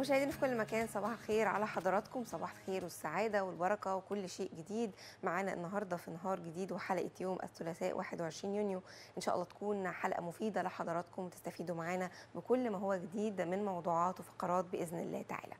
مشاهدينا في كل مكان صباح الخير على حضراتكم صباح الخير والسعادة والبركة وكل شيء جديد معانا النهاردة في نهار جديد وحلقة يوم الثلاثاء 21 يونيو إن شاء الله تكون حلقة مفيدة لحضراتكم تستفيدوا معانا بكل ما هو جديد من موضوعات وفقرات بإذن الله تعالى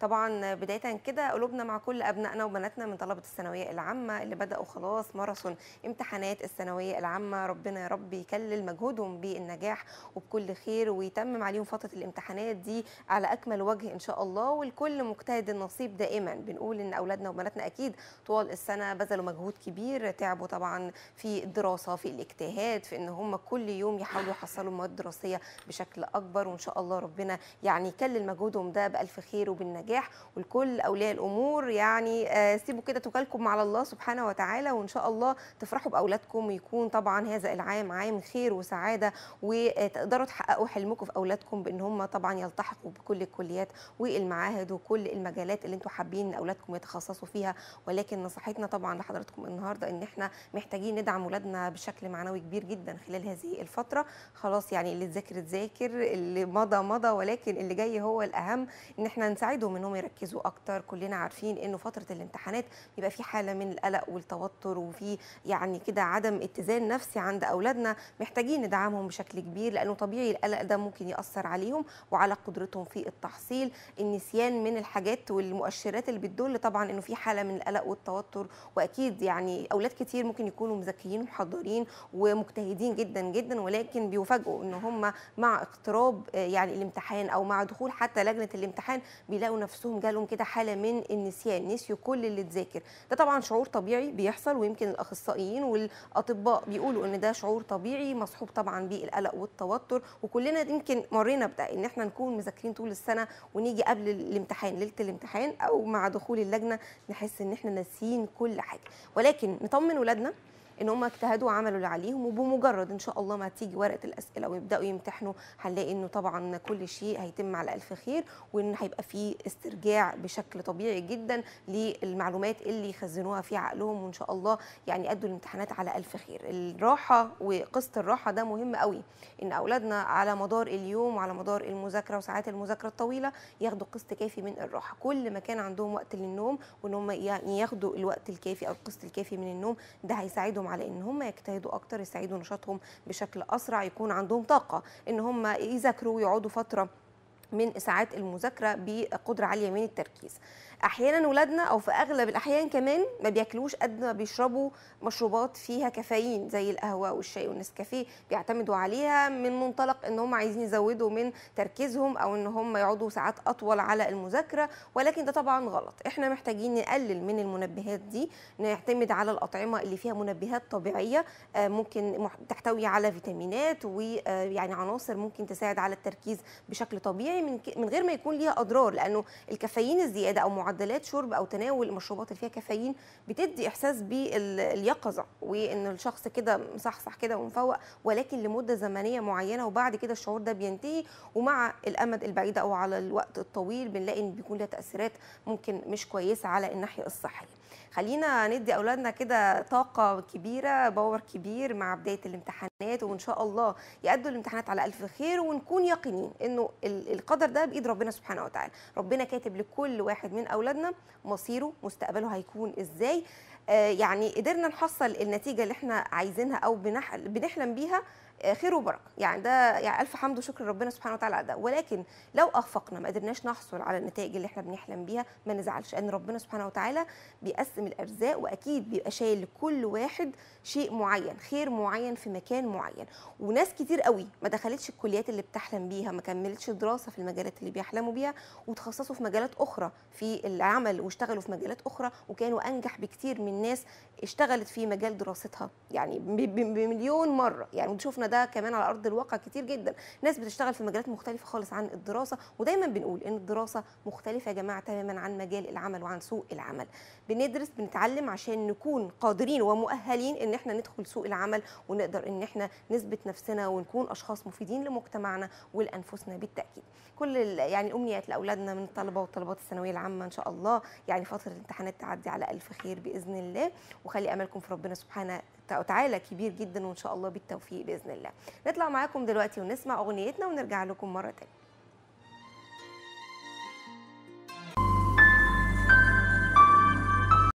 طبعا بداية كده قلوبنا مع كل أبنائنا وبناتنا من طلبة الثانوية العامة اللي بدأوا خلاص ماراثون امتحانات الثانوية العامة ربنا يا رب يكلل مجهودهم بالنجاح وبكل خير ويتمم عليهم فترة الامتحانات دي على أكمل وجه وجه ان شاء الله والكل مجتهد النصيب دائما بنقول ان اولادنا وبناتنا اكيد طوال السنه بذلوا مجهود كبير تعبوا طبعا في الدراسه في الاجتهاد في ان هم كل يوم يحاولوا يحصلوا المواد الدراسيه بشكل اكبر وان شاء الله ربنا يعني يكلل مجهودهم ده بالف خير وبالنجاح والكل اولياء الامور يعني آه، سيبوا كده توكلكم على الله سبحانه وتعالى وان شاء الله تفرحوا باولادكم ويكون طبعا هذا العام عام خير وسعاده وتقدروا تحققوا حلمكم في اولادكم بان هم طبعا يلتحقوا بكل الكليات والمعاهد وكل المجالات اللي انتم حابين ان اولادكم يتخصصوا فيها ولكن نصيحتنا طبعا لحضراتكم النهارده ان احنا محتاجين ندعم اولادنا بشكل معنوي كبير جدا خلال هذه الفتره خلاص يعني اللي تذاكر تذاكر اللي مضى مضى ولكن اللي جاي هو الاهم ان احنا نساعدهم انهم يركزوا اكتر كلنا عارفين انه فتره الامتحانات بيبقى في حاله من القلق والتوتر وفي يعني كده عدم اتزان نفسي عند اولادنا محتاجين ندعمهم بشكل كبير لانه طبيعي القلق ده ممكن ياثر عليهم وعلى قدرتهم في التحصيل بالتفصيل النسيان من الحاجات والمؤشرات اللي بتدل طبعا انه في حاله من القلق والتوتر واكيد يعني اولاد كتير ممكن يكونوا مذاكرين ومحضرين ومجتهدين جدا جدا ولكن بيفاجئوا ان هم مع اقتراب آه، يعني الامتحان او مع دخول حتى لجنه الامتحان بيلاقوا نفسهم جالهم كده حاله من النسيان نسيوا كل اللي اتذاكر ده طبعا شعور طبيعي بيحصل ويمكن الاخصائيين والاطباء بيقولوا ان ده شعور طبيعي مصحوب طبعا بالقلق والتوتر وكلنا يمكن مرينا بده ان احنا نكون مذاكرين طول السنه ونيجي قبل الامتحان ليله الامتحان او مع دخول اللجنه نحس ان احنا ناسيين كل حاجه ولكن نطمن ولادنا ان هم اجتهدوا وعملوا اللي عليهم وبمجرد ان شاء الله ما تيجي ورقه الاسئله ويبداوا يمتحنوا هنلاقي انه طبعا كل شيء هيتم على الف خير وان هيبقى في استرجاع بشكل طبيعي جدا للمعلومات اللي يخزنوها في عقلهم وان شاء الله يعني يأدوا الامتحانات على الف خير الراحه وقسط الراحه ده مهم قوي ان اولادنا على مدار اليوم وعلى مدار المذاكره وساعات المذاكره الطويله ياخدوا قسط كافي من الراحه كل ما كان عندهم وقت للنوم وان هم يعني ياخدوا الوقت الكافي او القسط الكافي من النوم ده هيساعدهم يساعدهم على ان هم يجتهدوا اكتر يستعيدوا نشاطهم بشكل اسرع يكون عندهم طاقه ان هم يذاكروا ويقعدوا فتره من ساعات المذاكره بقدره عاليه من التركيز احيانا ولادنا او في اغلب الاحيان كمان ما بياكلوش قد ما بيشربوا مشروبات فيها كافيين زي القهوه والشاي والنسكافيه بيعتمدوا عليها من منطلق ان هم عايزين يزودوا من تركيزهم او ان هم يقعدوا ساعات اطول على المذاكره ولكن ده طبعا غلط احنا محتاجين نقلل من المنبهات دي نعتمد على الاطعمه اللي فيها منبهات طبيعيه آه، ممكن تحتوي على فيتامينات ويعني عناصر ممكن تساعد على التركيز بشكل طبيعي من من غير ما يكون ليها اضرار لانه الكافيين الزياده او معدلات شرب او تناول المشروبات اللي فيها كافيين بتدي احساس باليقظه وان الشخص كده مصحصح كده ومفوق ولكن لمده زمنيه معينه وبعد كده الشعور ده بينتهي ومع الامد البعيد او على الوقت الطويل بنلاقي ان بيكون لها تاثيرات ممكن مش كويسه على الناحيه الصحيه خلينا ندي اولادنا كده طاقه كبيره باور كبير مع بدايه الامتحان الامتحانات وان شاء الله يأدوا الامتحانات على الف خير ونكون يقينين انه القدر ده بايد ربنا سبحانه وتعالى ربنا كاتب لكل واحد من اولادنا مصيره مستقبله هيكون ازاي آه، يعني قدرنا نحصل النتيجه اللي احنا عايزينها او بنحلم بيها آه، خير وبركه يعني ده يعني الف حمد وشكر ربنا سبحانه وتعالى على ده ولكن لو اخفقنا ما قدرناش نحصل على النتائج اللي احنا بنحلم بيها ما نزعلش لان ربنا سبحانه وتعالى بيقسم الارزاق واكيد بيبقى شايل لكل واحد شيء معين خير معين في مكان معين وناس كتير قوي ما دخلتش الكليات اللي بتحلم بيها ما كملتش دراسه في المجالات اللي بيحلموا بيها وتخصصوا في مجالات اخرى في العمل واشتغلوا في مجالات اخرى وكانوا انجح بكتير من ناس اشتغلت في مجال دراستها يعني بمليون مره يعني شفنا ده كمان على ارض الواقع كتير جدا ناس بتشتغل في مجالات مختلفه خالص عن الدراسه ودايما بنقول ان الدراسه مختلفه يا جماعه تماما عن مجال العمل وعن سوق العمل بندرس بنتعلم عشان نكون قادرين ومؤهلين ان احنا ندخل سوق العمل ونقدر ان احنا نثبت نفسنا ونكون اشخاص مفيدين لمجتمعنا ولانفسنا بالتاكيد كل يعني الامنيات لاولادنا من الطلبه والطلبات الثانويه العامه ان شاء الله يعني فتره الامتحانات تعدي على الف خير باذن الله وخلي املكم في ربنا سبحانه وتعالى كبير جدا وان شاء الله بالتوفيق باذن الله نطلع معاكم دلوقتي ونسمع اغنيتنا ونرجع لكم مره تانية